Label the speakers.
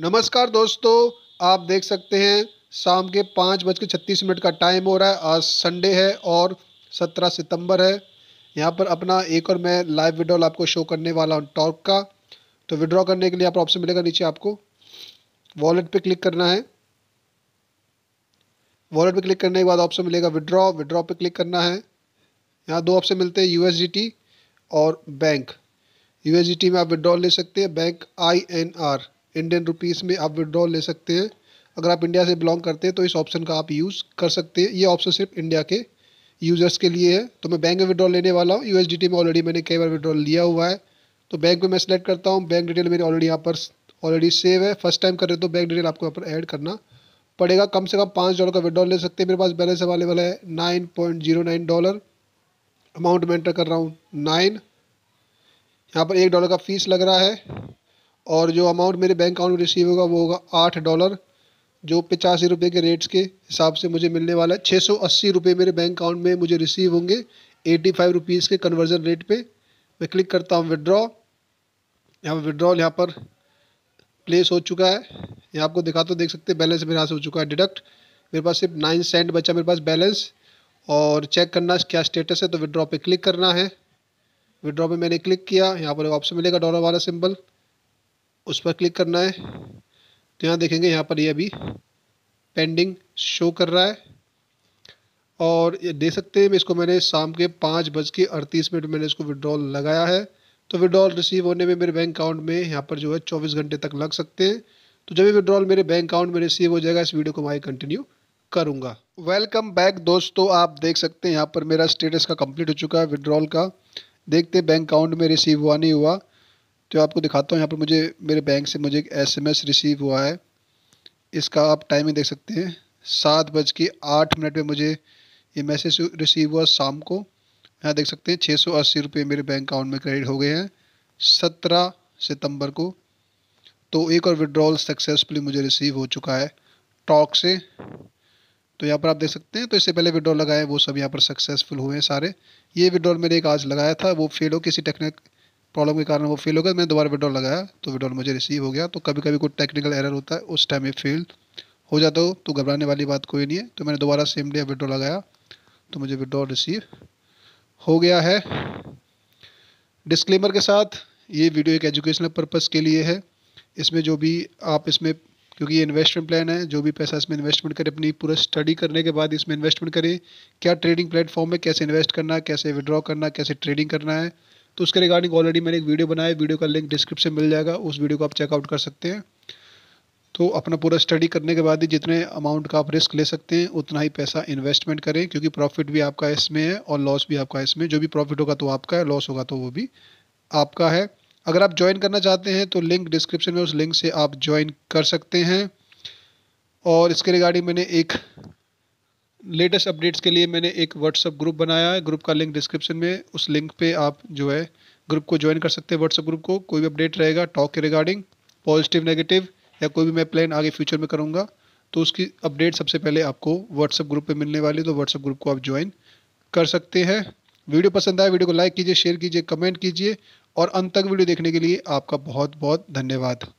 Speaker 1: नमस्कार दोस्तों आप देख सकते हैं शाम के पाँच बज के छत्तीस मिनट का टाइम हो रहा है आज संडे है और सत्रह सितंबर है यहाँ पर अपना एक और मैं लाइव विड्रॉल आपको शो करने वाला हूँ टॉक का तो विड्रॉ करने के लिए आप ऑप्शन मिलेगा नीचे आपको वॉलेट पे क्लिक करना है वॉलेट पे क्लिक करने के बाद ऑप्शन मिलेगा विड्रॉ विड्रॉ पे क्लिक करना है यहाँ दो ऑप्शन मिलते हैं यू और बैंक यू में आप विड्रॉल ले सकते हैं बैंक आई इंडियन रुपीस में आप विड्रॉल ले सकते हैं अगर आप इंडिया से बिलोंग करते हैं तो इस ऑप्शन का आप यूज़ कर सकते हैं ये ऑप्शन सिर्फ इंडिया के यूज़र्स के लिए है तो मैं बैंक में विड्रॉल लेने वाला हूँ यू में ऑलरेडी मैंने कई बार विड्रॉल लिया हुआ है तो बैंक में मैं सेलेक्ट करता हूँ बैंक डिटेल मेरी ऑलरेडी यहाँ पर ऑलरेडी सेव है फर्स्ट टाइम कर रहे हो तो बैंक डिटेल आपको यहाँ पर ऐड करना पड़ेगा कम से कम पाँच डॉलर का विड्रॉल ले सकते हैं मेरे पास बैलेंस अवेलेबल है nine point zero nine dollar amount में एंटर कर रहा हूँ नाइन यहाँ पर एक डॉलर का फीस लग रहा है और जो अमाउंट मेरे बैंक अकाउंट में रिसीव होगा वो होगा आठ डॉलर जो पचासी रुपये के रेट्स के हिसाब से मुझे मिलने वाला है छः सौ अस्सी रुपये मेरे बैंक अकाउंट में मुझे रिसीव होंगे एटी फाइव रुपीज़ के कन्वर्जन रेट पे मैं क्लिक करता हूँ विड्रॉ यहाँ विड्रॉल यहाँ पर प्लेस हो चुका है यहाँ आपको दिखा तो देख सकते हैं बैलेंस मेरे हाथ से हो चुका है डिडक्ट मेरे पास सिर्फ नाइन सेंट बचा मेरे पास बैलेंस और चेक करना क्या स्टेटस है तो विड्रॉ पर क्लिक करना है विड्रॉ पर मैंने क्लिक किया यहाँ पर ऑप्शन मिलेगा डॉलर वाला सिम्बल उस पर क्लिक करना है तो यहाँ देखेंगे यहाँ पर ये यह अभी पेंडिंग शो कर रहा है और ये देख सकते हैं इसको मैंने शाम के पाँच बज के अड़तीस मिनट मैंने इसको विड्रॉल लगाया है तो विड्रॉल रिसीव होने में मेरे बैंक अकाउंट में यहाँ पर जो है चौबीस घंटे तक लग सकते हैं तो जब ये विड्रॉल मेरे बैंक अकाउंट में रिसीव हो जाएगा इस वीडियो को मैं कंटिन्यू करूँगा वेलकम बैक दोस्तों आप देख सकते हैं यहाँ पर मेरा स्टेटस का कम्प्लीट हो चुका है विड्रॉल का देखते हैं बैंक अकाउंट में रिसीव हुआ नहीं हुआ तो आपको दिखाता हूँ यहाँ पर मुझे मेरे बैंक से मुझे एक एसएमएस रिसीव हुआ है इसका आप टाइमिंग देख सकते हैं सात बज के आठ मिनट में मुझे ये मैसेज रिसीव हुआ शाम को यहाँ देख सकते हैं छः सौ अस्सी रुपये मेरे बैंक अकाउंट में क्रेडिट हो गए हैं सत्रह सितंबर को तो एक और विड्रॉल सक्सेसफुली मुझे रिसीव हो चुका है टॉक से तो यहाँ पर आप देख सकते हैं तो इससे पहले विड्रॉल लगाए वो सब यहाँ पर सक्सेसफुल हुए हैं सारे ये विड्रॉल मैंने एक आज लगाया था वो फेल हो किसी टेक्निक प्रॉब्लम के कारण वो फेल हो गया मैंने दोबारा विड्रॉल लगाया तो विड्रॉल मुझे रिसीव हो गया तो कभी कभी कोई टेक्निकल एरर होता है उस टाइम में फेल हो जाता हो तो घबराने वाली बात कोई नहीं है तो मैंने दोबारा सेम डे विड्रॉ लगाया तो मुझे विड्रॉल रिसीव हो गया है डिस्क्लेमर के साथ ये वीडियो एक एजुकेशनल पर्पज़ के लिए है इसमें जो भी आप इसमें क्योंकि ये इन्वेस्टमेंट प्लान है जो भी पैसा इसमें इन्वेस्टमेंट करें अपनी पूरा स्टडी करने के बाद इसमें इन्वेस्टमेंट करें क्या ट्रेडिंग प्लेटफॉर्म में कैसे इन्वेस्ट करना है कैसे विड्रॉ करना कैसे ट्रेडिंग करना है तो उसके रिगार्डिंग ऑलरेडी मैंने एक वीडियो बनाया वीडियो का लिंक डिस्क्रिप्शन मिल जाएगा उस वीडियो को आप चेकआउट कर सकते हैं तो अपना पूरा स्टडी करने के बाद ही जितने अमाउंट का आप रिस्क ले सकते हैं उतना ही पैसा इन्वेस्टमेंट करें क्योंकि प्रॉफिट भी आपका इसमें है और लॉस भी आपका इसमें जो भी प्रॉफिट होगा तो आपका है लॉस होगा तो वो भी आपका है अगर आप ज्वाइन करना चाहते हैं तो लिंक डिस्क्रिप्शन में उस लिंक से आप ज्वाइन कर सकते हैं और इसके रिगार्डिंग मैंने एक लेटेस्ट अपडेट्स के लिए मैंने एक व्हाट्सअप ग्रुप बनाया है ग्रुप का लिंक डिस्क्रिप्शन में उस लिंक पे आप जो है ग्रुप को ज्वाइन कर सकते हैं व्हाट्सअप ग्रुप को कोई भी अपडेट रहेगा टॉक के रिगार्डिंग पॉजिटिव नेगेटिव या कोई भी मैं प्लान आगे फ्यूचर में करूँगा तो उसकी अपडेट सबसे पहले आपको व्हाट्सअप ग्रुप पर मिलने वाली तो व्हाट्सअप ग्रुप को आप ज्वाइन कर सकते हैं वीडियो पसंद आए वीडियो को लाइक कीजिए शेयर कीजिए कमेंट कीजिए और अंत तक वीडियो देखने के लिए आपका बहुत बहुत धन्यवाद